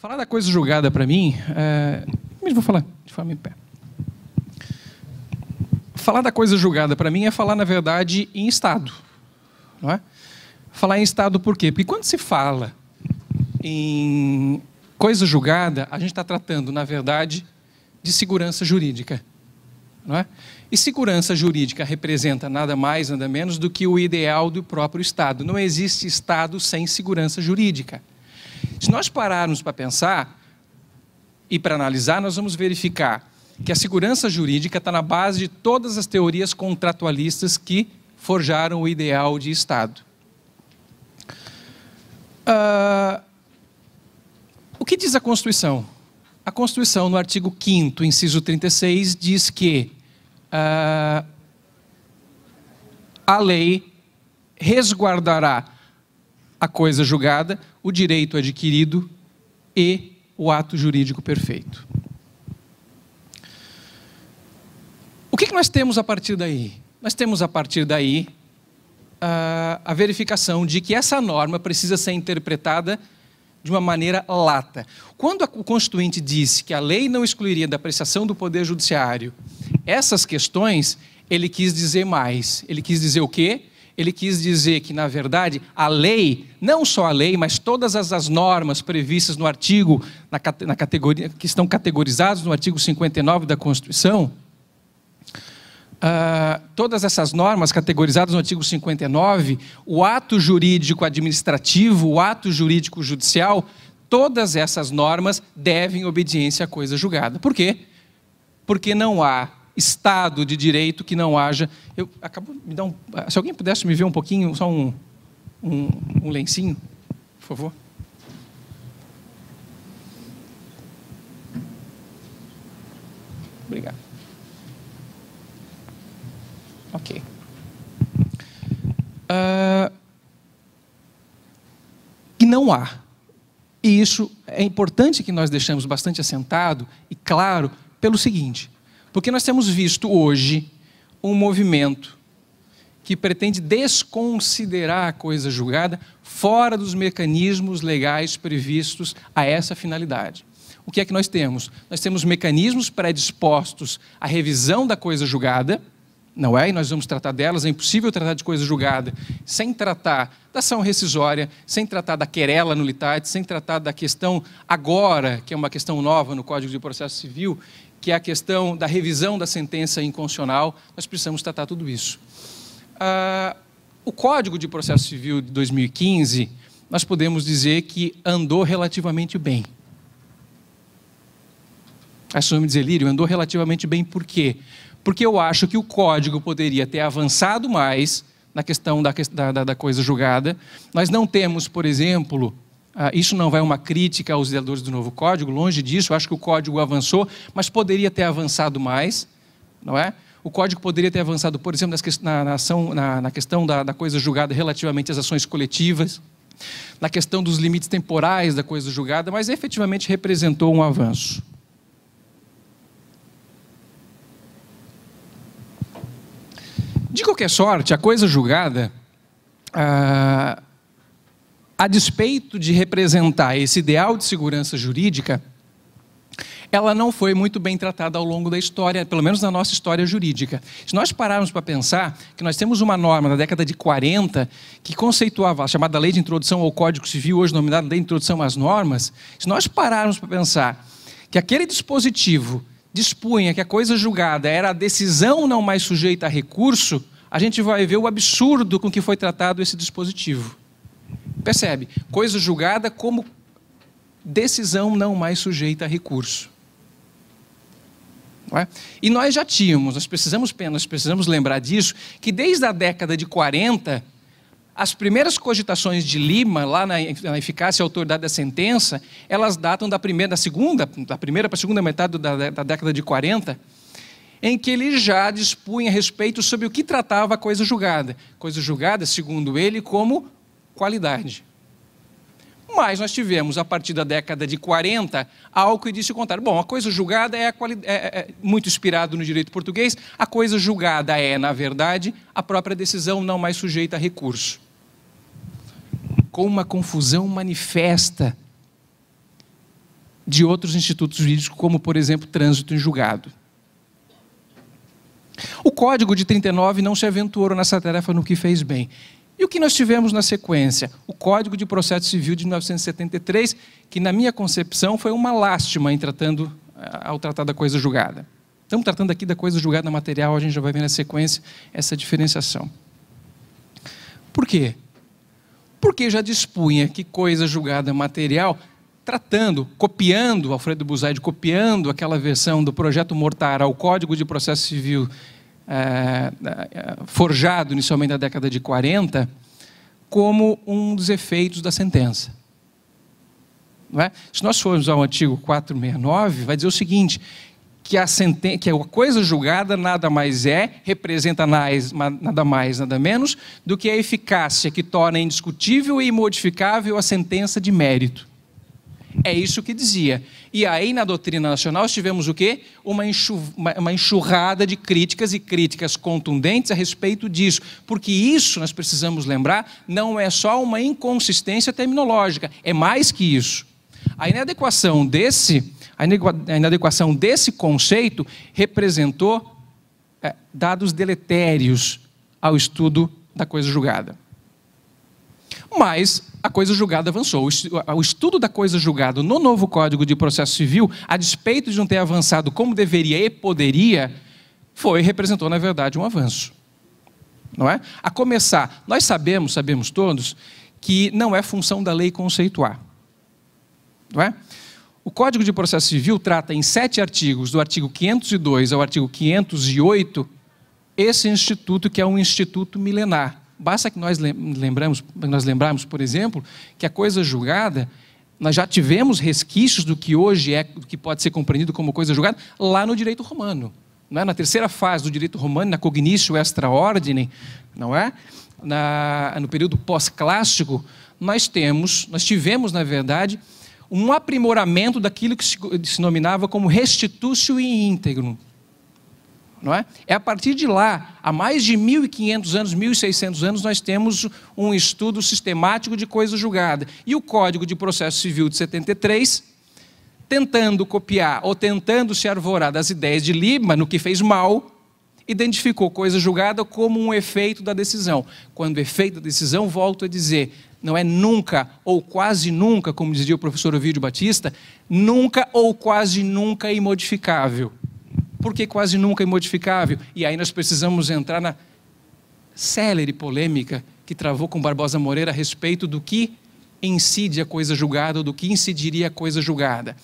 Falar da coisa julgada para mim, é... mas vou falar de forma em pé. Falar da coisa julgada para mim é falar, na verdade, em Estado. Não é? Falar em Estado por quê? Porque quando se fala em coisa julgada, a gente está tratando, na verdade, de segurança jurídica. Não é? E segurança jurídica representa nada mais, nada menos do que o ideal do próprio Estado. Não existe Estado sem segurança jurídica. Se nós pararmos para pensar e para analisar, nós vamos verificar que a segurança jurídica está na base de todas as teorias contratualistas que forjaram o ideal de Estado. Uh, o que diz a Constituição? A Constituição, no artigo 5, inciso 36, diz que uh, a lei resguardará a coisa julgada, o direito adquirido e o ato jurídico perfeito. O que, nós temos a partir daí? Nós temos a partir daí ah, a verificação de que essa norma precisa ser interpretada de uma maneira lata. Quando o Constituinte disse que a lei não excluiria da apreciação do Poder Judiciário essas questões, ele quis dizer mais. Ele quis dizer o quê? ele quis dizer que, na verdade, a lei, não só a lei, mas todas as, as normas previstas no artigo, na, na, categoria, que estão categorizadas no artigo 59 da Constituição, uh, todas essas normas categorizadas no artigo 59, o ato jurídico administrativo, o ato jurídico judicial, todas essas normas devem obediência à coisa julgada. Por quê? Porque não há Estado de direito que não haja. Eu acabo me dar um, se alguém pudesse me ver um pouquinho, só um, um, um lencinho, por favor. Obrigado. Ok. Uh, ah, e não há. E isso é importante que nós deixemos bastante assentado e claro pelo seguinte: porque nós temos visto hoje um movimento que pretende desconsiderar a coisa julgada fora dos mecanismos legais previstos a essa finalidade. O que é que nós temos? Nós temos mecanismos predispostos à revisão da coisa julgada, não é? E nós vamos tratar delas. É impossível tratar de coisa julgada sem tratar da ação rescisória, sem tratar da querela nulidade, sem tratar da questão agora, que é uma questão nova no Código de Processo Civil, que é a questão da revisão da sentença inconstitucional, nós precisamos tratar tudo isso. Ah, o Código de Processo Civil de 2015, nós podemos dizer que andou relativamente bem. me dizer, Lírio, andou relativamente bem por quê? Porque eu acho que o Código poderia ter avançado mais na questão da, da, da coisa julgada. Nós não temos, por exemplo, ah, isso não vai é uma crítica aos ideadores do novo código, longe disso, acho que o código avançou, mas poderia ter avançado mais, não é? O código poderia ter avançado, por exemplo, na, na, ação, na, na questão da, da, coisa julgada relativamente às ações coletivas, na questão dos limites temporais da coisa julgada, mas efetivamente representou um avanço. De qualquer sorte, a coisa julgada. Ah, a despeito de representar esse ideal de segurança jurídica, ela não foi muito bem tratada ao longo da história, pelo menos na nossa história jurídica. Se nós pararmos para pensar que nós temos uma norma na década de 40 que conceituava a chamada Lei de Introdução ao Código Civil, hoje nominada Lei de Introdução às Normas, se nós pararmos para pensar que aquele dispositivo dispunha que a coisa julgada era a decisão não mais sujeita a recurso, a gente vai ver o absurdo com que foi tratado esse dispositivo. Percebe? Coisa julgada como decisão não mais sujeita a recurso. É? E nós já tínhamos, nós precisamos, nós precisamos lembrar disso, que desde a década de 40, as primeiras cogitações de Lima, lá na, na eficácia e autoridade da sentença, elas datam da primeira, da segunda, da primeira para a segunda metade da, da década de 40, em que ele já dispunha a respeito sobre o que tratava a coisa julgada. Coisa julgada, segundo ele, como qualidade. Mas nós tivemos, a partir da década de 40, algo que disse o contrário. Bom, a coisa julgada é, quali... É, é, é, muito inspirado no direito português, a coisa julgada é, na verdade, a própria decisão não mais sujeita a recurso. Com uma confusão manifesta de outros institutos jurídicos, como, por exemplo, trânsito em julgado. O Código de 39 não se aventurou nessa tarefa no que fez bem. E o que nós tivemos na sequência? O Código de Processo Civil de 1973, que, na minha concepção, foi uma lástima em tratando, eh, ao tratar da coisa julgada. Estamos tratando aqui da coisa julgada material, a gente já vai ver na sequência essa diferenciação. Por quê? Porque já dispunha que coisa julgada material, tratando, copiando, Alfredo Buzaide, copiando aquela versão do projeto Mortar ao Código de Processo Civil é, é, forjado inicialmente na década de 40 como um dos efeitos da sentença. É? Se nós formos ao artigo 469, vai dizer o seguinte: que a, senten que a coisa julgada nada mais é, representa nada mais, nada menos, do que a eficácia que torna indiscutível e imodificável a sentença de mérito. É isso que dizia. E aí, na doutrina nacional, tivemos o quê? Uma, enxurrada de críticas e críticas contundentes a respeito disso. Porque isso, nós precisamos lembrar, não é só uma inconsistência terminológica, é mais que isso. A inadequação desse, a inadequação desse conceito representou é, dados deletérios ao estudo da coisa julgada. Mas a coisa julgada avançou. O estudo da coisa julgada no novo Código de Processo Civil, a despeito de não ter avançado como deveria e poderia, foi representou na verdade um avanço. Não é? A começar, nós sabemos, sabemos todos, que não é função da lei conceituar. Não é? O Código de Processo Civil trata em sete artigos, do artigo 502 ao artigo 508, esse instituto que é um instituto milenar Basta que nós lembramos, nós lembrarmos, por exemplo, que a coisa julgada nós já tivemos resquícios do que hoje é, do que pode ser compreendido como coisa julgada, lá no direito romano. É? Na terceira fase do direito romano, na cognitio extra não é? Na, no período pós-clássico, nós temos, nós tivemos, na verdade, um aprimoramento daquilo que se, se nominava como restitutio in integrum, não é? é a partir de lá, há mais de 1.500 anos, 1.600 anos, nós temos um estudo sistemático de coisa julgada. E o Código de Processo Civil de 73, tentando copiar ou tentando se arvorar das ideias de Lima no que fez mal, identificou coisa julgada como um efeito da decisão. Quando o efeito da decisão, volto a dizer, não é nunca ou quase nunca, como dizia o professor Ovidio Batista, nunca ou quase nunca é imodificável porque quase nunca é modificável. E aí nós precisamos entrar na célere polêmica que travou com Barbosa Moreira a respeito do que incide a coisa julgada ou do que incidiria a coisa julgada.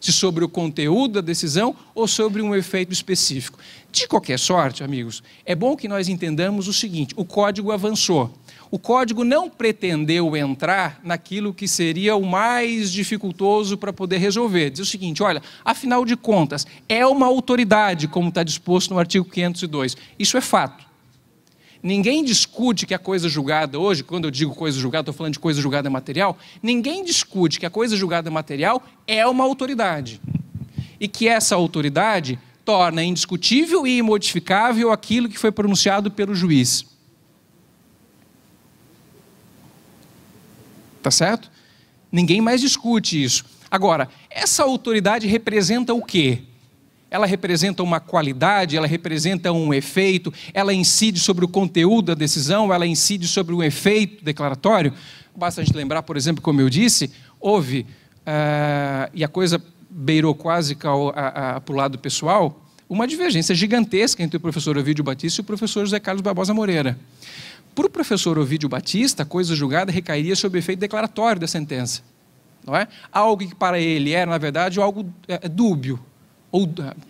Se sobre o conteúdo da decisão ou sobre um efeito específico. De qualquer sorte, amigos, é bom que nós entendamos o seguinte: o código avançou. O código não pretendeu entrar naquilo que seria o mais dificultoso para poder resolver. Diz o seguinte: olha, afinal de contas, é uma autoridade, como está disposto no artigo 502. Isso é fato. Ninguém discute que a coisa julgada hoje, quando eu digo coisa julgada, estou falando de coisa julgada material, ninguém discute que a coisa julgada material é uma autoridade. E que essa autoridade torna indiscutível e imodificável aquilo que foi pronunciado pelo juiz. Tá certo? Ninguém mais discute isso. Agora, essa autoridade representa o quê? Ela representa uma qualidade, ela representa um efeito, ela incide sobre o conteúdo da decisão, ela incide sobre o efeito declaratório. Basta a gente lembrar, por exemplo, como eu disse, houve, uh, e a coisa beirou quase para o lado pessoal, uma divergência gigantesca entre o professor Ovidio Batista e o professor José Carlos Barbosa Moreira. Para o professor Ovidio Batista, a coisa julgada recairia sobre o efeito declaratório da sentença. Não é? Algo que para ele era, na verdade, algo é, é, dúbio, ou,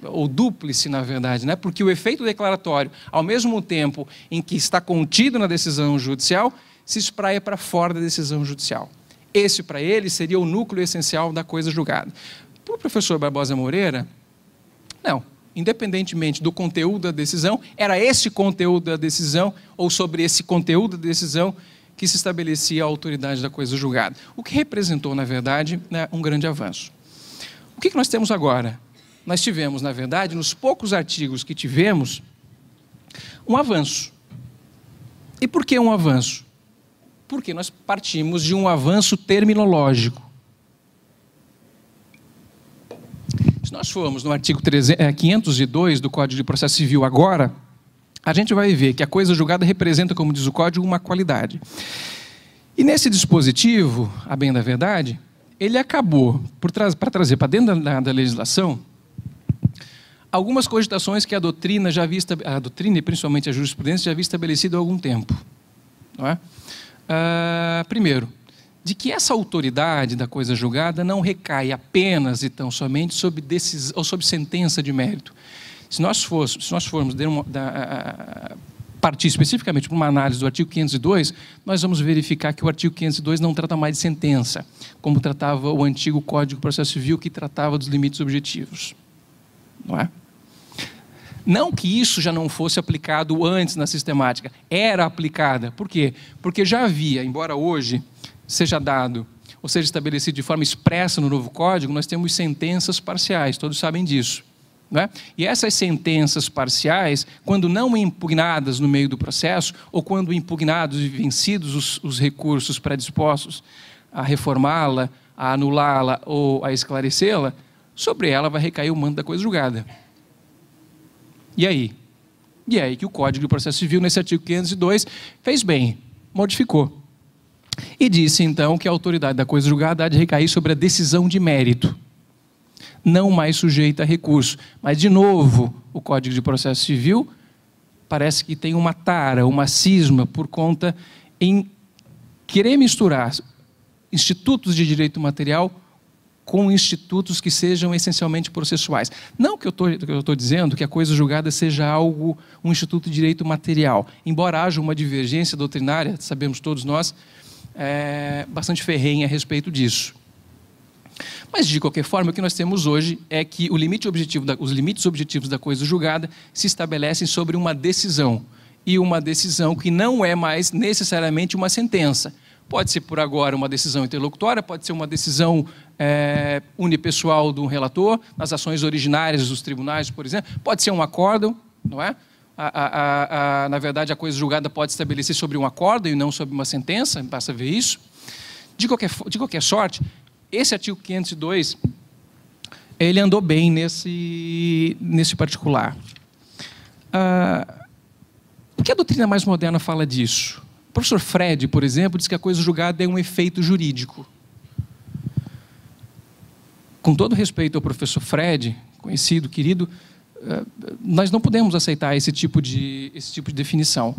é, ou dúplice, na verdade, né? porque o efeito declaratório, ao mesmo tempo em que está contido na decisão judicial, se espraia para fora da decisão judicial. Esse, para ele, seria o núcleo essencial da coisa julgada. Para o professor Barbosa Moreira, não independentemente do conteúdo da decisão, era esse conteúdo da decisão ou sobre esse conteúdo da decisão que se estabelecia a autoridade da coisa julgada. O que representou, na verdade, né, um grande avanço. O que nós temos agora? Nós tivemos, na verdade, nos poucos artigos que tivemos, um avanço. E por que um avanço? Porque nós partimos de um avanço terminológico. nós formos no artigo 502 é, do Código de Processo Civil agora, a gente vai ver que a coisa julgada representa, como diz o Código, uma qualidade. E nesse dispositivo, a bem da verdade, ele acabou, para trazer para dentro da, da, legislação, algumas cogitações que a doutrina já havia a doutrina e principalmente a jurisprudência já havia estabelecido há algum tempo. Não é? Uh, primeiro, de que essa autoridade da coisa julgada não recai apenas e tão somente sobre, decis, ou sobre sentença de mérito. Se nós, fosse, se nós formos uma, da, a, partir especificamente para uma análise do artigo 502, nós vamos verificar que o artigo 502 não trata mais de sentença, como tratava o antigo Código de Processo Civil, que tratava dos limites objetivos. Não é? Não que isso já não fosse aplicado antes na sistemática, era aplicada. Por quê? Porque já havia, embora hoje seja dado ou seja estabelecido de forma expressa no novo código, nós temos sentenças parciais, todos sabem disso. É? E essas sentenças parciais, quando não impugnadas no meio do processo, ou quando impugnados e vencidos os, os recursos predispostos a reformá-la, a anulá-la ou a esclarecê-la, sobre ela vai recair o mando da coisa julgada. E aí? E é aí que o Código de Processo Civil, nesse artigo 502, fez bem, modificou. E disse então que a autoridade da coisa julgada há de recair sobre a decisão de mérito, não mais sujeita a recurso. Mas, de novo, o Código de Processo Civil parece que tem uma tara, uma cisma, por conta em querer misturar institutos de direito material com institutos que sejam essencialmente processuais. Não que eu estou dizendo que a coisa julgada seja algo, um instituto de direito material, embora haja uma divergência doutrinária, sabemos todos nós, é, bastante ferrenha a respeito disso. Mas, de qualquer forma, o que nós temos hoje é que limite da, os limites objetivos da coisa julgada se estabelecem sobre uma decisão. E uma decisão que não é mais necessariamente uma sentença. Pode ser, por agora, uma decisão interlocutória, pode ser uma decisão é, unipessoal de um relator, nas ações originárias dos tribunais, por exemplo, pode ser um acordo, não é? a, a, a, na verdade, a coisa julgada pode estabelecer sobre um acordo e não sobre uma sentença, basta ver isso. De qualquer, de qualquer sorte, esse artigo 502, ele andou bem nesse, nesse particular. Ah, por que a doutrina mais moderna fala disso? O professor Fred, por exemplo, diz que a coisa julgada é um efeito jurídico. Com todo respeito ao professor Fred, conhecido, querido, nós não podemos aceitar esse tipo de, esse tipo de definição.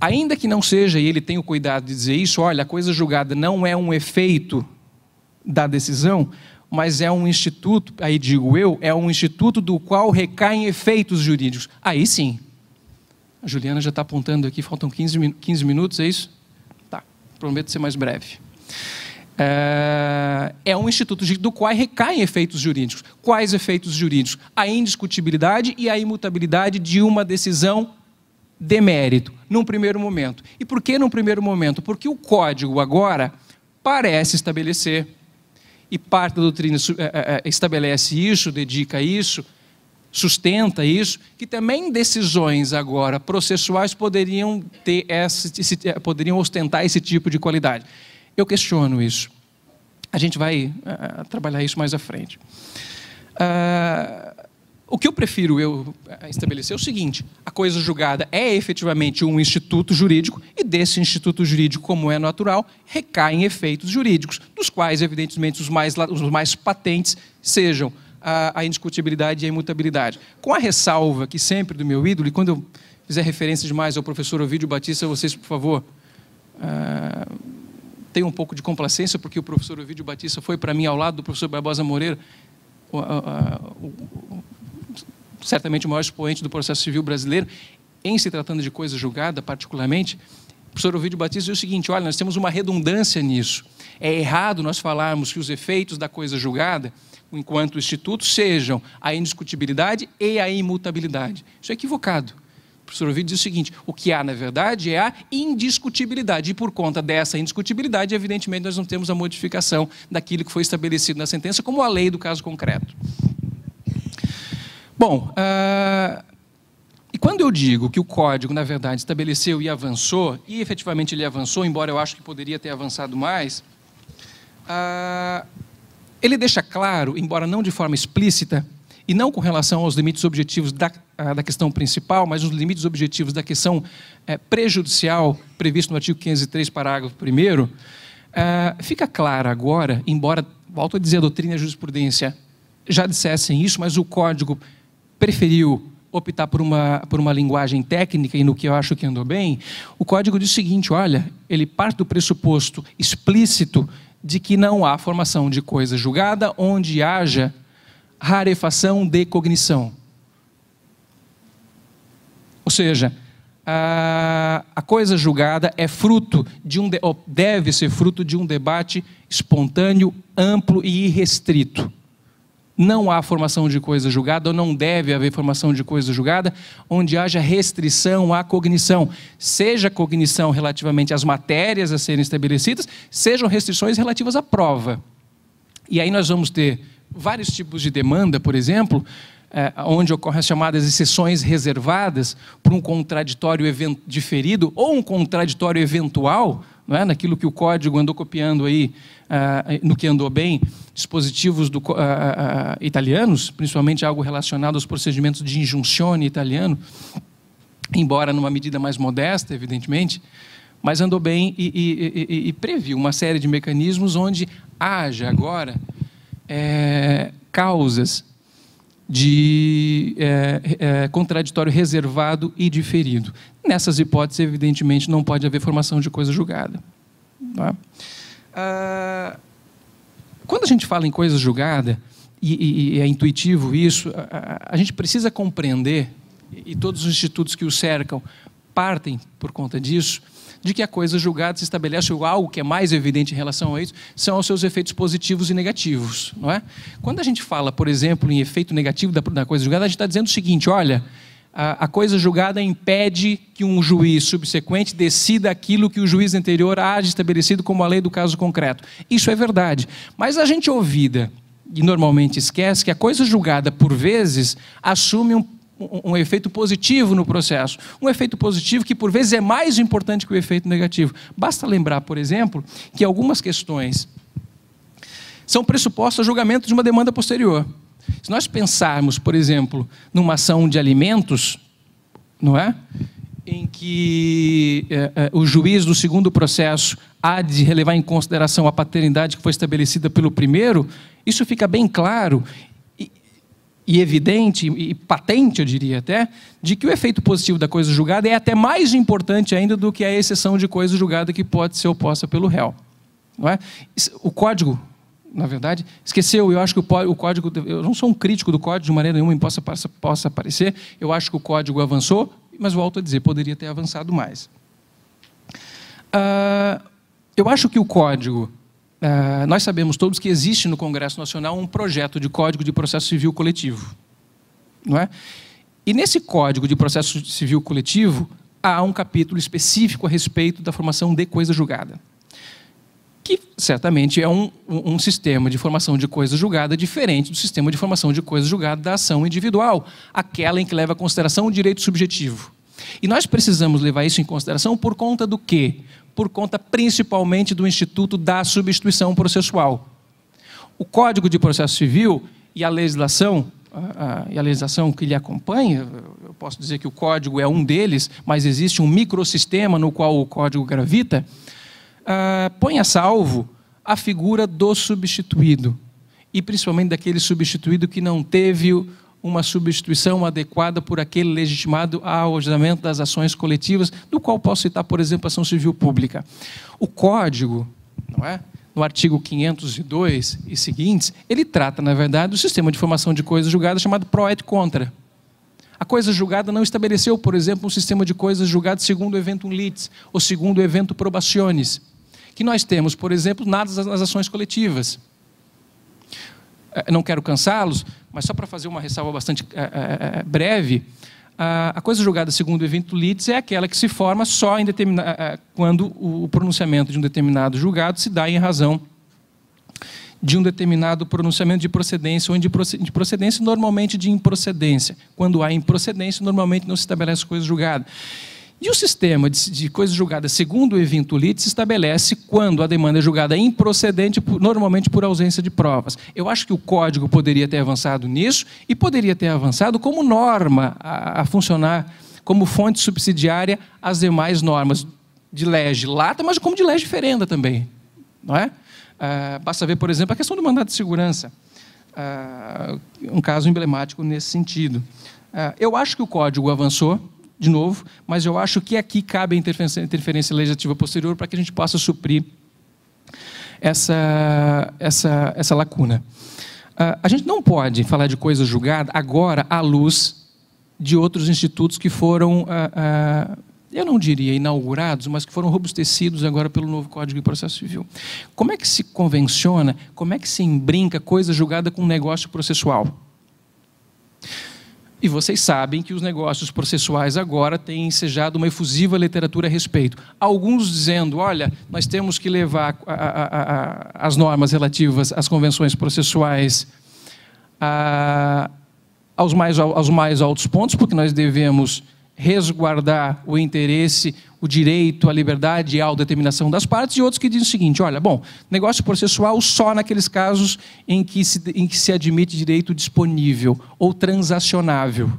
Ainda que não seja, e ele tem o cuidado de dizer isso, olha, a coisa julgada não é um efeito da decisão, mas é um instituto, aí digo eu, é um instituto do qual recaem efeitos jurídicos. Aí sim. A Juliana já está apontando aqui, faltam 15, 15 minutos, é isso? Tá, prometo ser mais breve. É, é, um instituto do qual recaem efeitos jurídicos. Quais efeitos jurídicos? A indiscutibilidade e a imutabilidade de uma decisão de mérito, num primeiro momento. E por que num primeiro momento? Porque o código agora parece estabelecer, e parte da doutrina é, é, estabelece isso, dedica isso, sustenta isso, que também decisões agora processuais poderiam ter esse, poderiam ostentar esse tipo de qualidade. Eu questiono isso. A gente vai uh, trabalhar isso mais à frente. Uh, o que eu prefiro eu eh, estabelecer é o seguinte: a coisa julgada é efetivamente um instituto jurídico e desse instituto jurídico, como é natural, recaem efeitos jurídicos, dos quais, evidentemente, os mais, os mais patentes sejam a, a indiscutibilidade e a imutabilidade. Com a ressalva que sempre do meu ídolo, e quando eu fizer referência demais ao professor Ovidio Batista, vocês, por favor, uh, um pouco de complacência, porque o professor Ovidio Batista foi para mim ao lado do professor Barbosa Moreira, o, a, o, o, certamente o maior expoente do processo civil brasileiro, em se tratando de coisa julgada, particularmente. O professor Ovidio Batista diz o seguinte: olha, nós temos uma redundância nisso. É errado nós falarmos que os efeitos da coisa julgada, enquanto instituto, sejam a indiscutibilidade e a imutabilidade. Isso é equivocado professor Ovidio diz o seguinte: o que há, na verdade, é a indiscutibilidade. E por conta dessa indiscutibilidade, evidentemente, nós não temos a modificação daquilo que foi estabelecido na sentença, como a lei do caso concreto. Bom, uh, e quando eu digo que o código, na verdade, estabeleceu e avançou, e efetivamente ele avançou, embora eu acho que poderia ter avançado mais, uh, ele deixa claro, embora não de forma explícita, e não com relação aos limites objetivos da, ah, da questão principal, mas os limites objetivos da questão é, prejudicial previsto no artigo 503, parágrafo 1, é, ah, fica clara agora, embora, volto a dizer, a doutrina e a jurisprudência já dissessem isso, mas o Código preferiu optar por uma, por uma linguagem técnica e no que eu acho que andou bem, o Código diz o seguinte, olha, ele parte do pressuposto explícito de que não há formação de coisa julgada onde haja rarefação de cognição. Ou seja, a, a coisa julgada é fruto de um de, deve ser fruto de um debate espontâneo, amplo e irrestrito. Não há formação de coisa julgada, ou não deve haver formação de coisa julgada, onde haja restrição à cognição, seja cognição relativamente às matérias a serem estabelecidas, sejam restrições relativas à prova. E aí nós vamos ter vários tipos de demanda, por exemplo, é, onde ocorrem as chamadas exceções reservadas para um contraditório diferido ou um contraditório eventual, não é? naquilo que o código andou copiando aí, é, no que andou bem, dispositivos do, é, é, italianos, principalmente algo relacionado aos procedimentos de injunção italiano, embora numa medida mais modesta, evidentemente, mas andou bem e, e, e, e previu uma série de mecanismos onde haja agora é, causas de é, é, contraditório reservado e diferido. Nessas hipóteses, evidentemente, não pode haver formação de coisa julgada. Tá? Ah, quando a gente fala em coisa julgada, e, e, e é intuitivo isso, a, a, gente precisa compreender, e todos os institutos que o cercam partem por conta disso, de que a coisa julgada se estabelece, ou algo que é mais evidente em relação a isso, são os seus efeitos positivos e negativos. Não é? Quando a gente fala, por exemplo, em efeito negativo da, da coisa julgada, a gente está dizendo o seguinte: olha, a, a coisa julgada impede que um juiz subsequente decida aquilo que o juiz anterior haja estabelecido como a lei do caso concreto. Isso é verdade. Mas a gente ouvida e normalmente esquece que a coisa julgada, por vezes, assume um um, efeito positivo no processo. Um efeito positivo que, por vezes, é mais importante que o efeito negativo. Basta lembrar, por exemplo, que algumas questões são pressupostas ao julgamento de uma demanda posterior. Se nós pensarmos, por exemplo, numa ação de alimentos, não é? Em que é, é, o juiz do segundo processo há de levar em consideração a paternidade que foi estabelecida pelo primeiro, isso fica bem claro e evidente e patente, eu diria até, de que o efeito positivo da coisa julgada é até mais importante ainda do que a exceção de coisa julgada que pode ser oposta pelo réu. Não é? O código, na verdade, esqueceu, eu acho que o código, eu não sou um crítico do código de maneira nenhuma, possa, possa, possa parecer, eu acho que o código avançou, mas volto a dizer, poderia ter avançado mais. Uh, eu acho que o código é, nós sabemos todos que existe no Congresso Nacional um projeto de Código de Processo Civil Coletivo. Não é? E nesse Código de Processo Civil Coletivo há um capítulo específico a respeito da formação de coisa julgada. Que certamente é um, um sistema de formação de coisa julgada diferente do sistema de formação de coisa julgada da ação individual, aquela em que leva a consideração o direito subjetivo. E nós precisamos levar isso em consideração por conta do quê? por conta principalmente do instituto da substituição processual. O Código de Processo Civil e a legislação e a legislação que lhe acompanha, eu posso dizer que o código é um deles, mas existe um microsistema no qual o código gravita, ah, põe a salvo a figura do substituído, e principalmente daquele substituído que não teve uma substituição adequada por aquele legitimado ao ordenamento das ações coletivas, do qual posso citar, por exemplo, a ação civil pública. O Código, não é? no artigo 502 e seguintes, ele trata, na verdade, do sistema de formação de coisas julgadas chamado pro et contra. A coisa julgada não estabeleceu, por exemplo, um sistema de coisas julgadas segundo o evento litis ou segundo o evento probationes, que nós temos, por exemplo, nas ações coletivas. Eh, não quero cansá-los, mas só para fazer uma ressalva bastante eh, eh, breve, a coisa julgada segundo o evento Litz é aquela que se forma só em determina, quando o pronunciamento de um determinado julgado se dá em razão de um determinado pronunciamento de procedência ou de procedência, normalmente de improcedência. Quando há improcedência, normalmente não se estabelece coisa julgada. E o sistema de, de coisas julgadas segundo o eventualite se estabelece quando a demanda é julgada improcedente, normalmente por ausência de provas. Eu acho que o código poderia ter avançado nisso e poderia ter avançado como norma a, a funcionar como fonte subsidiária às demais normas de lege lata, mas como de lege ferenda também. Não é? Ah, basta ver, por exemplo, a questão do mandato de segurança. Ah, um caso emblemático nesse sentido. Ah, eu acho que o código avançou de novo, mas eu acho que aqui cabe a interferência, interferência legislativa posterior para que a gente possa suprir essa, essa, essa lacuna. Uh, a gente não pode falar de coisa julgada agora à luz de outros institutos que foram, uh, uh, eu não diria inaugurados, mas que foram robustecidos agora pelo novo Código de Processo Civil. Como é que se convenciona, como é que se embrinca coisa julgada com negócio processual? E vocês sabem que os negócios processuais agora têm ensejado uma efusiva literatura a respeito. Alguns dizendo, olha, nós temos que levar a, a, a, as normas relativas às convenções processuais aos, mais, aos mais altos pontos, porque nós devemos resguardar o interesse o direito à liberdade e à autodeterminação das partes, e outros que dizem o seguinte: olha, bom, negócio processual só naqueles casos em que se, em que se admite direito disponível ou transacionável.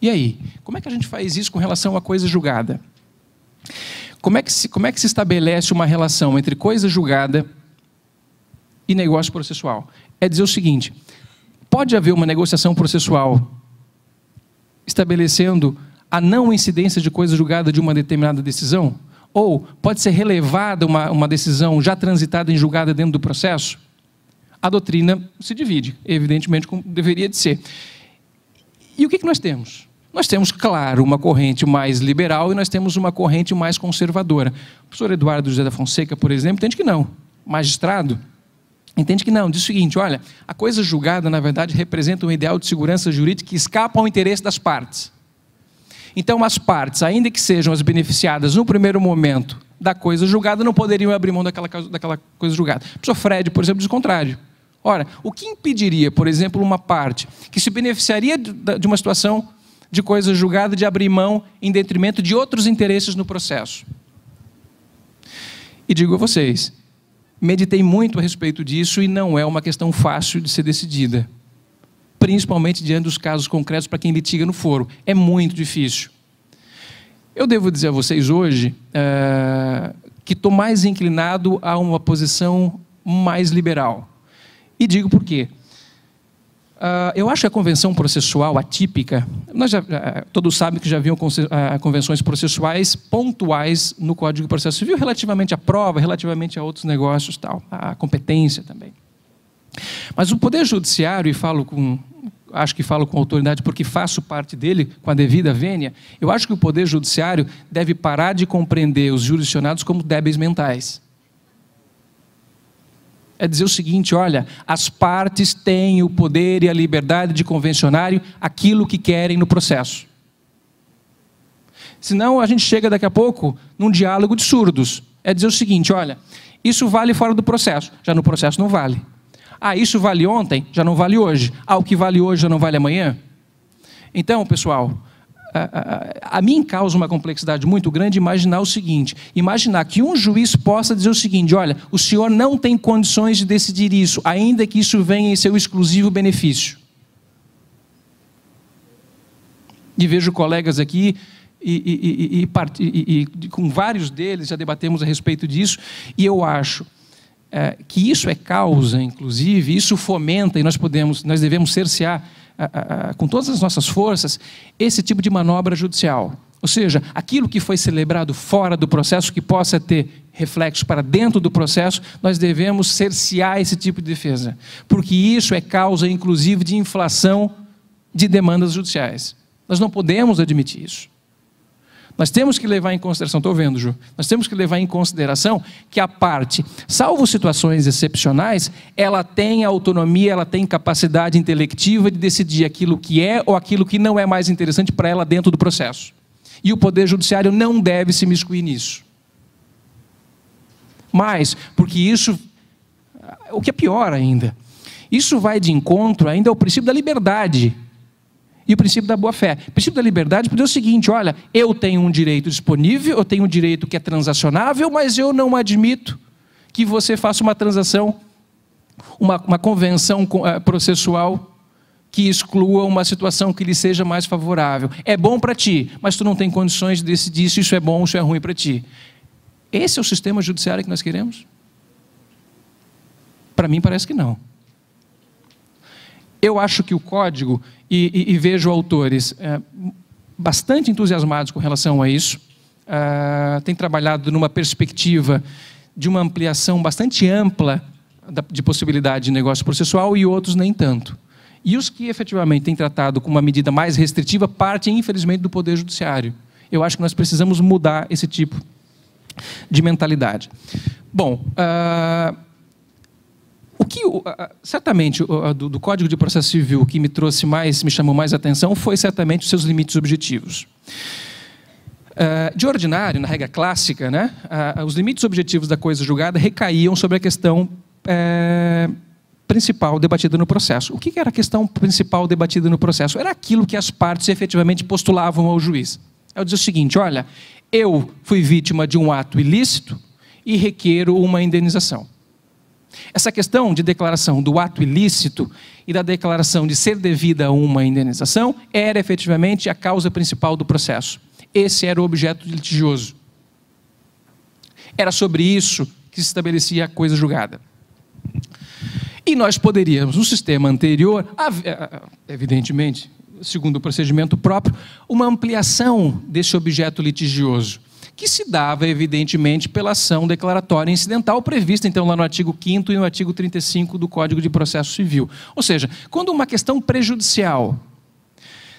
E aí? Como é que a gente faz isso com relação à coisa julgada? Como é que se, como é que se estabelece uma relação entre coisa julgada e negócio processual? É dizer o seguinte: pode haver uma negociação processual estabelecendo a não incidência de coisa julgada de uma determinada decisão? Ou pode ser relevada uma, uma decisão já transitada em julgada dentro do processo? A doutrina se divide, evidentemente, como deveria de ser. E o que, é que nós temos? Nós temos, claro, uma corrente mais liberal e nós temos uma corrente mais conservadora. O professor Eduardo José da Fonseca, por exemplo, entende que não. magistrado entende que não. Diz o seguinte: olha, a coisa julgada, na verdade, representa um ideal de segurança jurídica que escapa ao interesse das partes. Então, as partes, ainda que sejam as beneficiadas no primeiro momento da coisa julgada, não poderiam abrir mão daquela, daquela coisa julgada. O professor Fred, por exemplo, diz o contrário. Ora, o que impediria, por exemplo, uma parte que se beneficiaria de uma situação de coisa julgada de abrir mão em detrimento de outros interesses no processo? E digo a vocês, meditei muito a respeito disso e não é uma questão fácil de ser decidida principalmente diante dos casos concretos para quem litiga no foro. É muito difícil. Eu devo dizer a vocês hoje uh, que estou mais inclinado a uma posição mais liberal. E digo por quê. Uh, eu acho que a convenção processual atípica, nós já, eh, eh, todos sabem que já haviam convenções processuais pontuais no Código de Processo Civil, relativamente à prova, relativamente a outros negócios, tal, à competência também. Mas o Poder Judiciário, e falo com, acho que falo com autoridade porque faço parte dele com a devida vênia, eu acho que o Poder Judiciário deve parar de compreender os jurisdicionados como débeis mentais. É dizer o seguinte: olha, as partes têm o poder e a liberdade de convencionarem aquilo que querem no processo. Senão a gente chega daqui a pouco num diálogo de surdos. É dizer o seguinte: olha, isso vale fora do processo, já no processo não vale. Ah, isso vale ontem, já não vale hoje. Ah, o que vale hoje já não vale amanhã. Então, pessoal, a, a, a mim causa uma complexidade muito grande imaginar o seguinte: imaginar que um juiz possa dizer o seguinte: olha, o senhor não tem condições de decidir isso, ainda que isso venha em seu exclusivo benefício. E vejo colegas aqui e, e, e, e, com vários deles já debatemos a respeito disso, e eu acho é, que isso é causa, inclusive, isso fomenta e nós podemos, nós devemos cercear a, a, com todas as nossas forças esse tipo de manobra judicial. Ou seja, aquilo que foi celebrado fora do processo, que possa ter reflexo para dentro do processo, nós devemos cercear esse tipo de defesa. Porque isso é causa, inclusive, de inflação de demandas judiciais. Nós não podemos admitir isso. Nós temos que levar em consideração, estou vendo, Ju, nós temos que levar em consideração que a parte, salvo situações excepcionais, ela tem autonomia, ela tem capacidade intelectiva de decidir aquilo que é ou aquilo que não é mais interessante para ela dentro do processo. E o Poder Judiciário não deve se miscuir nisso. Mas, porque isso, o que é pior ainda, isso vai de encontro ainda ao princípio da liberdade e o princípio da boa-fé. O princípio da liberdade é o seguinte: olha, eu tenho um direito disponível, eu tenho um direito que é transacionável, mas eu não admito que você faça uma transação, uma, uma convenção eh, processual que exclua uma situação que lhe seja mais favorável. É bom para ti, mas tu não tem condições de decidir se isso é bom ou se é ruim para ti. Esse é o sistema judiciário que nós queremos? Para mim, parece que não. Eu acho que o código, e, e, e vejo autores é, bastante entusiasmados com relação a isso, é, tem trabalhado numa perspectiva de uma ampliação bastante ampla da, de possibilidade de negócio processual e outros nem tanto. E os que efetivamente têm tratado com uma medida mais restritiva partem, infelizmente, do Poder Judiciário. Eu acho que nós precisamos mudar esse tipo de mentalidade. Bom, uh, o que, certamente, do, Código de Processo Civil, o que me trouxe mais, me chamou mais atenção, foi certamente os seus limites objetivos. Ah, de ordinário, na regra clássica, né, os limites objetivos da coisa julgada recaíam sobre a questão é, principal debatida no processo. O que era a questão principal debatida no processo? Era aquilo que as partes efetivamente postulavam ao juiz. Eu é dizia o seguinte: olha, eu fui vítima de um ato ilícito e requeiro uma indenização. Essa questão de declaração do ato ilícito e da declaração de ser devida a uma indenização era efetivamente a causa principal do processo. Esse era o objeto litigioso. Era sobre isso que se estabelecia a coisa julgada. E nós poderíamos, no sistema anterior, eh, eh, evidentemente, segundo o procedimento próprio, uma ampliação desse objeto litigioso que se dava, evidentemente, pela ação declaratória incidental prevista, então, lá no artigo 5 e no artigo 35 do Código de Processo Civil. Ou seja, quando uma questão prejudicial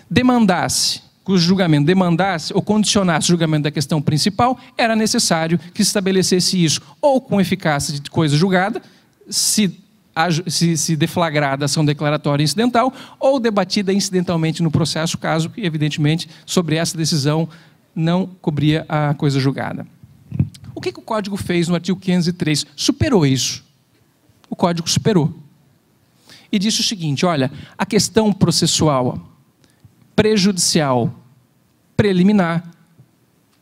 demandasse, cujo julgamento demandasse ou condicionasse o julgamento da questão principal, era necessário que se estabelecesse isso, ou com eficácia de coisa julgada, se se, se deflagrada ação declaratória incidental ou debatida incidentalmente no processo, caso evidentemente, sobre essa decisão não cobria a coisa julgada. O que, que o código fez no artigo 503? Superou isso. O código superou. E disse o seguinte: olha, a questão processual, prejudicial, preliminar,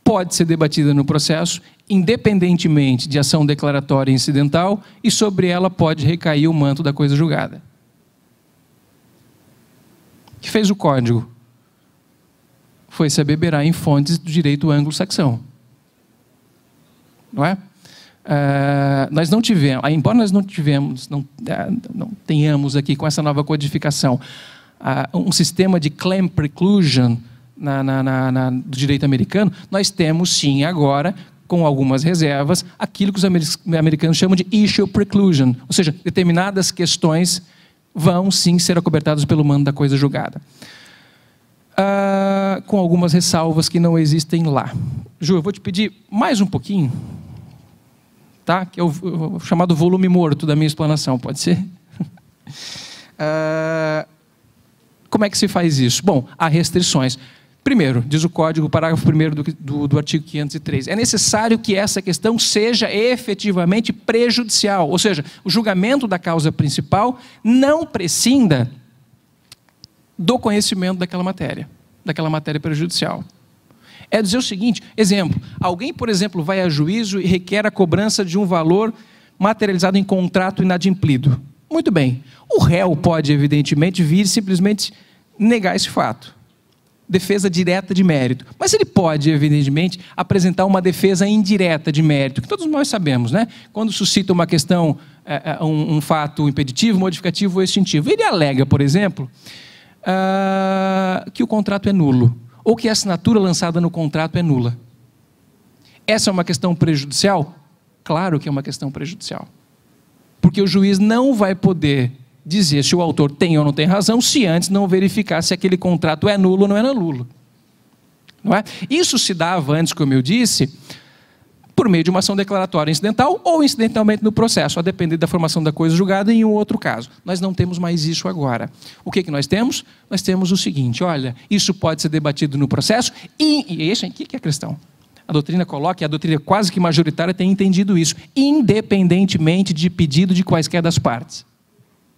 pode ser debatida no processo, independentemente de ação declaratória incidental, e sobre ela pode recair o manto da coisa julgada. O que fez o código? foi se abeberar em fontes do direito anglo-saxão. Não é? é nós não tivemos, embora nós não tivemos, não, é, não tenhamos aqui com essa nova codificação um sistema de claim preclusion na, na, na, na, do direito americano, nós temos sim agora, com algumas reservas, aquilo que os americanos chamam de issue preclusion, ou seja, determinadas questões vão sim ser acobertadas pelo mando da coisa julgada uh, com algumas ressalvas que não existem lá. Ju, eu vou te pedir mais um pouquinho, tá? que é o, o chamado volume morto da minha explanação, pode ser? uh, como é que se faz isso? Bom, há restrições. Primeiro, diz o código, parágrafo 1 do, do, do, artigo 503, é necessário que essa questão seja efetivamente prejudicial, ou seja, o julgamento da causa principal não prescinda do conhecimento daquela matéria, daquela matéria prejudicial. É dizer o seguinte, exemplo, alguém, por exemplo, vai a juízo e requer a cobrança de um valor materializado em contrato inadimplido. Muito bem. O réu pode, evidentemente, vir simplesmente negar esse fato. Defesa direta de mérito. Mas ele pode, evidentemente, apresentar uma defesa indireta de mérito, que todos nós sabemos, né? Quando suscita uma questão, é, é, um, fato impeditivo, modificativo ou extintivo. Ele alega, por exemplo, ah, que o contrato é nulo, ou que a assinatura lançada no contrato é nula. Essa é uma questão prejudicial? Claro que é uma questão prejudicial. Porque o juiz não vai poder dizer se o autor tem ou não tem razão se antes não verificar se aquele contrato é nulo ou não é nulo. Não é? Isso se dava antes, como eu disse, por meio de uma ação declaratória incidental ou incidentalmente no processo, a depender da formação da coisa julgada em um outro caso. Nós não temos mais isso agora. O que, que nós temos? Nós temos o seguinte: olha, isso pode ser debatido no processo, e, e esse é aqui que é a questão. A doutrina coloca, e a doutrina quase que majoritária tem entendido isso, independentemente de pedido de quaisquer das partes.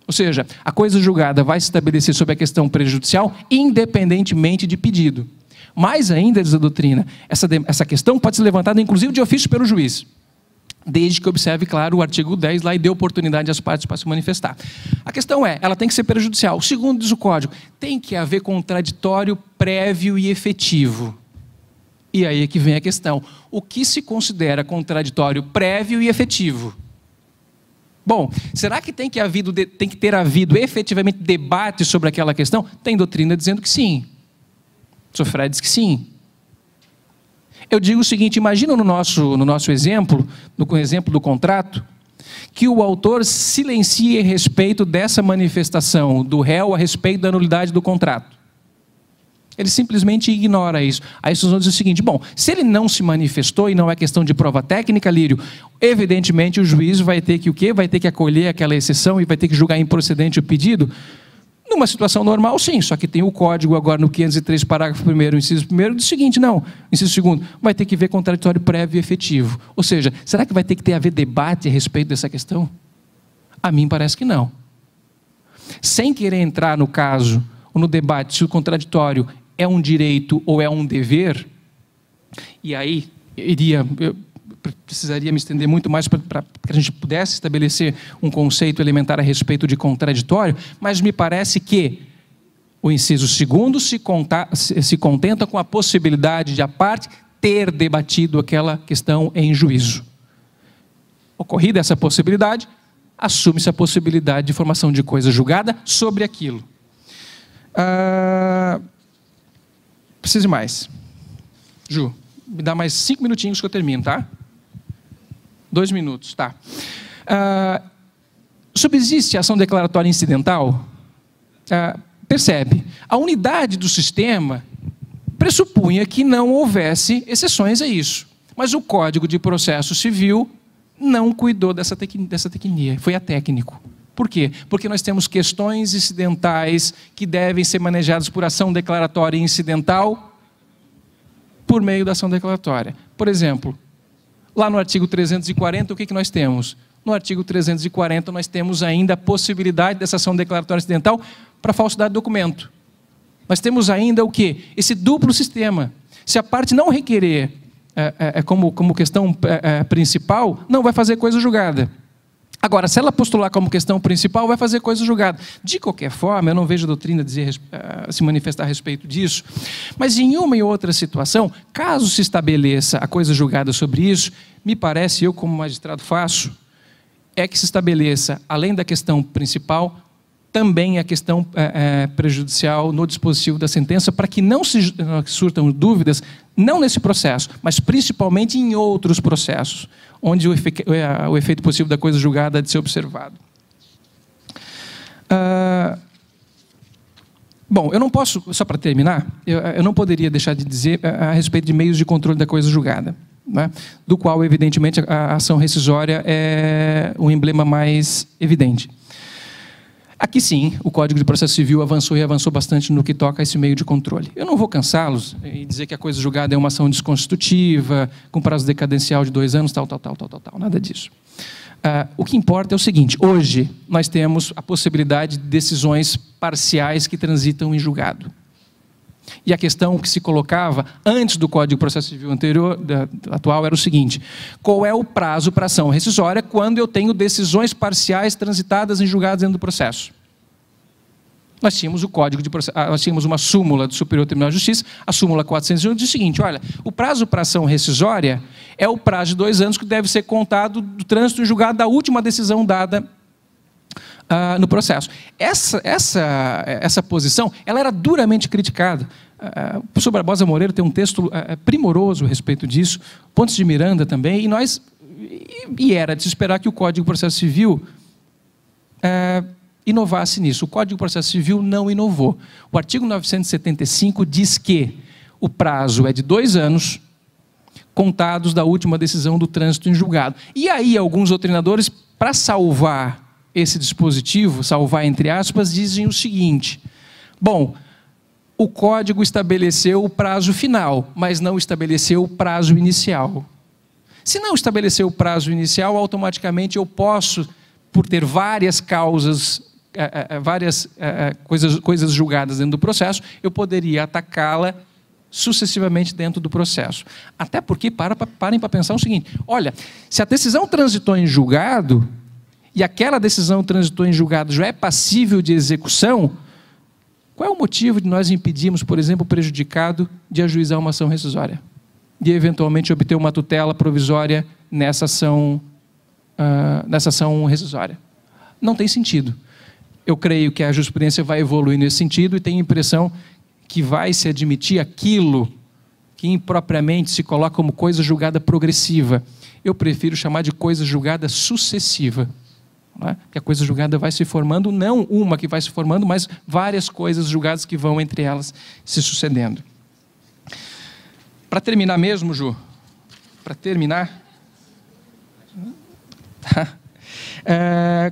Ou seja, a coisa julgada vai se estabelecer sobre a questão prejudicial, independentemente de pedido. Mais ainda, diz a doutrina, essa, essa questão pode ser levantada inclusive de ofício pelo juiz desde que observe, claro, o artigo 10 lá e dê oportunidade às partes para se manifestar. A questão é, ela tem que ser prejudicial. Segundo diz o código, tem que haver contraditório prévio e efetivo. E aí é que vem a questão, o que se considera contraditório prévio e efetivo? Bom, será que tem que, havido, tem que ter havido efetivamente debate sobre aquela questão? Tem doutrina dizendo que sim. Sr. diz que sim. Eu digo o seguinte: imagina no nosso, no nosso exemplo, no exemplo do contrato, que o autor silencie a respeito dessa manifestação do réu a respeito da nulidade do contrato. Ele simplesmente ignora isso. Aí vocês vão dizer o seguinte: bom, se ele não se manifestou e não é questão de prova técnica, Lírio, evidentemente o juiz vai ter que o quê? Vai ter que acolher aquela exceção e vai ter que julgar improcedente o pedido. Numa situação normal, sim, só que tem o código agora no 503, parágrafo 1, inciso 1, do seguinte: não, inciso 2, vai ter que ver contraditório prévio e efetivo. Ou seja, será que vai ter que ter haver debate a respeito dessa questão? A mim parece que não. Sem querer entrar no caso ou no debate se o contraditório é um direito ou é um dever, e aí iria, eu precisaria me estender muito mais para que a gente pudesse estabelecer um conceito elementar a respeito de contraditório, mas me parece que o inciso segundo se, conta, se, se contenta com a possibilidade de a parte ter debatido aquela questão em juízo. Ocorrida essa possibilidade, assume-se a possibilidade de formação de coisa julgada sobre aquilo. Ah, preciso mais. Ju, me dá mais cinco minutinhos que eu termino, tá? Dois minutos, tá. Uh, subsiste a ação declaratória incidental? Uh, percebe, a unidade do sistema pressupunha que não houvesse exceções a isso. Mas o Código de Processo Civil não cuidou dessa, tec dessa tecnia, foi a técnico. Por quê? Porque nós temos questões incidentais que devem ser manejadas por ação declaratória incidental por meio da ação declaratória. Por exemplo, Lá no artigo 340, o que, que nós temos? No artigo 340, nós temos ainda a possibilidade dessa ação declaratória acidental para falsidade de documento. Nós temos ainda o quê? Esse duplo sistema. Se a parte não requerer é, é, é como, como questão é, é, principal, não vai fazer coisa julgada. Agora, se ela postular como questão principal, vai fazer coisa julgada. De qualquer forma, eu não vejo a doutrina dizer, eh, se manifestar a respeito disso. Mas em uma e outra situação, caso se estabeleça a coisa julgada sobre isso, me parece, eu como magistrado faço, é que se estabeleça, além da questão principal, também a questão é, é, prejudicial no dispositivo da sentença, para que não se surtam dúvidas não nesse processo, mas principalmente em outros processos, onde o, efe eh, o efeito possível da coisa julgada é de ser observado. Uh, bom, eu não posso, só para terminar, eu, eu, não poderia deixar de dizer a, a, respeito de meios de controle da coisa julgada, né? do qual, evidentemente, a, a ação rescisória é o emblema mais evidente. Aqui sim, o Código de Processo Civil avançou e avançou bastante no que toca a esse meio de controle. Eu não vou cansá-los e dizer que a coisa julgada é uma ação desconstitutiva, com prazo decadencial de dois anos, tal, tal, tal, tal, tal, tal nada disso. Uh, o que importa é o seguinte: hoje nós temos a possibilidade de decisões parciais que transitam em julgado. E a questão que se colocava antes do Código de Processo Civil anterior, da, atual, era o seguinte: qual é o prazo para ação rescisória quando eu tenho decisões parciais transitadas em julgados dentro do processo? Nós tínhamos o Código de Processo, ah, nós tínhamos uma súmula do Superior Tribunal de Justiça, a súmula 401 diz o seguinte: olha, o prazo para ação rescisória é o prazo de dois anos que deve ser contado do trânsito em julgado da última decisão dada uh, no processo. Essa, essa, essa posição ela era duramente criticada. o ah, professor Barbosa Moreira tem um texto ah, é, primoroso a respeito disso, Pontes de Miranda também, e nós e, e era de se esperar que o Código de Processo Civil é, inovasse nisso. O Código de Processo Civil não inovou. O artigo 975 diz que o prazo é de dois anos contados da última decisão do trânsito em julgado. E aí alguns doutrinadores, para salvar esse dispositivo, salvar entre aspas, dizem o seguinte: bom, o código estabeleceu o prazo final, mas não estabeleceu o prazo inicial. Se não estabeleceu o prazo inicial, automaticamente eu posso, por ter várias causas, eh, eh, eh, várias coisas, coisas julgadas dentro do processo, eu poderia atacá-la sucessivamente dentro do processo. Até porque, para, parem para pensar o seguinte: olha, se a decisão transitou em julgado, e aquela decisão transitou em julgado já é passível de execução, qual é o motivo de nós impedirmos, por exemplo, o prejudicado de ajuizar uma ação rescisória? De eventualmente obter uma tutela provisória nessa ação, uh, nessa ação rescisória? Não tem sentido. Eu creio que a jurisprudência vai evoluir nesse sentido e tenho a impressão que vai se admitir aquilo que impropriamente se coloca como coisa julgada progressiva. Eu prefiro chamar de coisa julgada sucessiva. Né? Que a coisa julgada vai se formando, não uma que vai se formando, mas várias coisas julgadas que vão entre elas se sucedendo. Para terminar mesmo, Ju, para terminar, tá? é,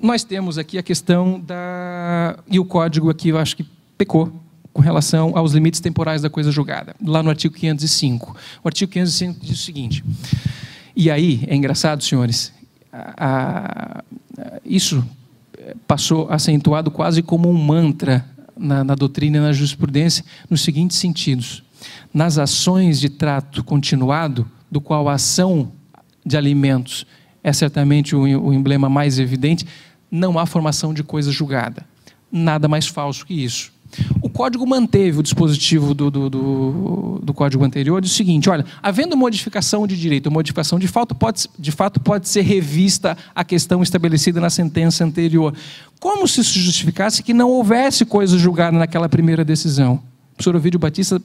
nós temos aqui a questão da. E o código aqui eu acho que pecou com relação aos limites temporais da coisa julgada, lá no artigo 505. O artigo 505 diz o seguinte. E aí, é engraçado, senhores, a, isso passou acentuado quase como um mantra na, na doutrina e na jurisprudência, nos seguintes sentidos: nas ações de trato continuado, do qual a ação de alimentos é certamente o, o emblema mais evidente, não há formação de coisa julgada. Nada mais falso que isso código manteve o dispositivo do, do, do, do código anterior diz o seguinte: olha, havendo modificação de direito ou modificação de fato, pode, de fato, pode ser revista a questão estabelecida na sentença anterior. Como se isso justificasse que não houvesse coisa julgada naquela primeira decisão? O professor Ovidio Batista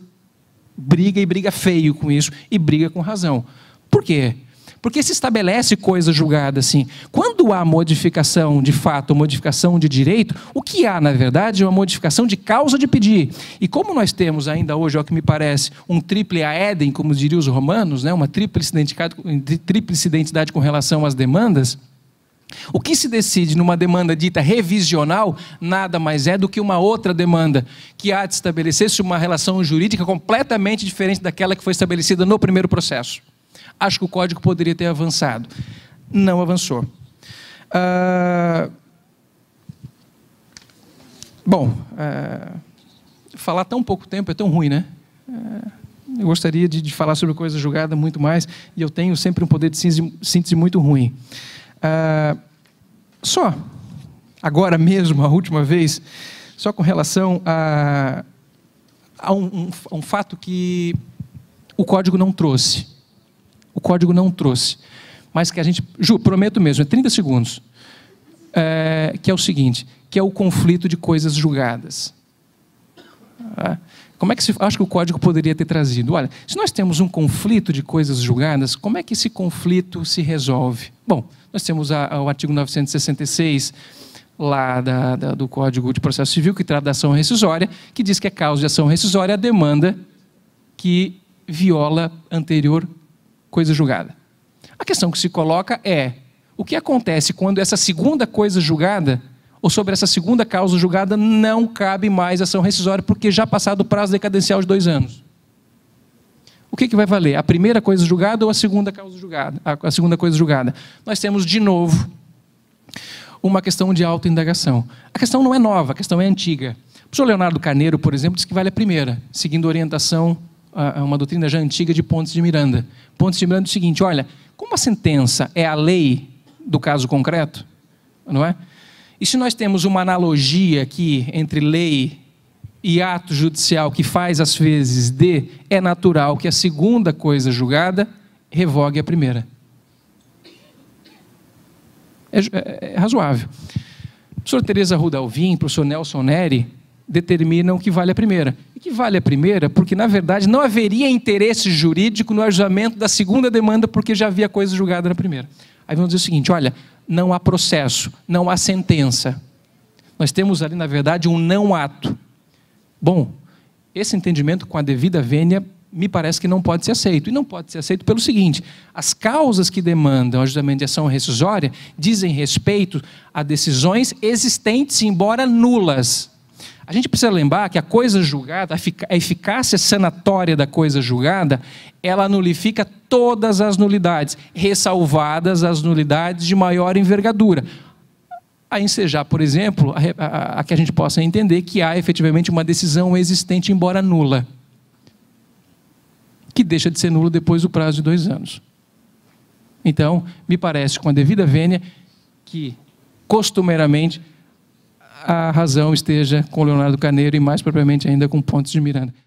briga e briga feio com isso, e briga com razão. Por quê? Porque se estabelece coisa julgada assim. Quando há modificação de fato, modificação de direito, o que há, na verdade, é uma modificação de causa de pedir. E como nós temos ainda hoje, ao que me parece, um triple aedem, como diriam os romanos, né, uma tríplice identidade com relação às demandas, o que se decide numa demanda dita revisional nada mais é do que uma outra demanda que há de estabelecer-se uma relação jurídica completamente diferente daquela que foi estabelecida no primeiro processo. Acho que o código poderia ter avançado. Não avançou. Uh... Bom, uh... falar tão pouco tempo é tão ruim, né? Uh... Eu gostaria de, de, falar sobre coisa julgada muito mais, e eu tenho sempre um poder de síntese, muito ruim. só, agora mesmo, a última vez, só com relação a, a um, um, um fato que o código não trouxe o código não trouxe. Mas que a gente. Ju, prometo mesmo, é 30 segundos. É, que é o seguinte: que é o conflito de coisas julgadas. Ah, como é que se, acho que o código poderia ter trazido? Olha, se nós temos um conflito de coisas julgadas, como é que esse conflito se resolve? Bom, nós temos a, a, o artigo 966 lá da, da, do Código de Processo Civil, que trata da ação rescisória, que diz que é causa de ação rescisória a demanda que viola anterior coisa julgada. A questão que se coloca é: o que acontece quando essa segunda coisa julgada, ou sobre essa segunda causa julgada, não cabe mais ação rescisória, porque já passado o prazo decadencial de dois anos? O que, que vai valer? A primeira coisa julgada ou a segunda causa julgada? A segunda coisa julgada. Nós temos de novo uma questão de autoindagação. A questão não é nova, a questão é antiga. O professor Leonardo Carneiro, por exemplo, diz que vale a primeira, seguindo orientação uma doutrina já antiga de Pontes de Miranda. Pontes de Miranda é o seguinte: olha, como a sentença é a lei do caso concreto, não é? E se nós temos uma analogia aqui entre lei e ato judicial que faz às vezes de, é natural que a segunda coisa julgada revogue a primeira. É, é, é razoável. A Tereza Rudalvim, professor Nelson Neri, determinam que vale a primeira. E que vale a primeira porque, na verdade, não haveria interesse jurídico no ajustamento da segunda demanda porque já havia coisa julgada na primeira. Aí vamos dizer o seguinte, olha, não há processo, não há sentença. Nós temos ali, na verdade, um não ato. Bom, esse entendimento com a devida vênia me parece que não pode ser aceito. E não pode ser aceito pelo seguinte: as causas que demandam ajustamento de ação rescisória dizem respeito a decisões existentes, embora nulas. A gente precisa lembrar que a coisa julgada, a eficácia sanatória da coisa julgada, ela nulifica todas as nulidades, ressalvadas as nulidades de maior envergadura. A ensejar, por exemplo, a, a, a que a gente possa entender que há efetivamente uma decisão existente, embora nula, que deixa de ser nula depois do prazo de dois anos. Então, me parece, com a devida vênia, que costumeiramente a razão esteja com Leonardo Carneiro e mais propriamente ainda com Pontes de Miranda.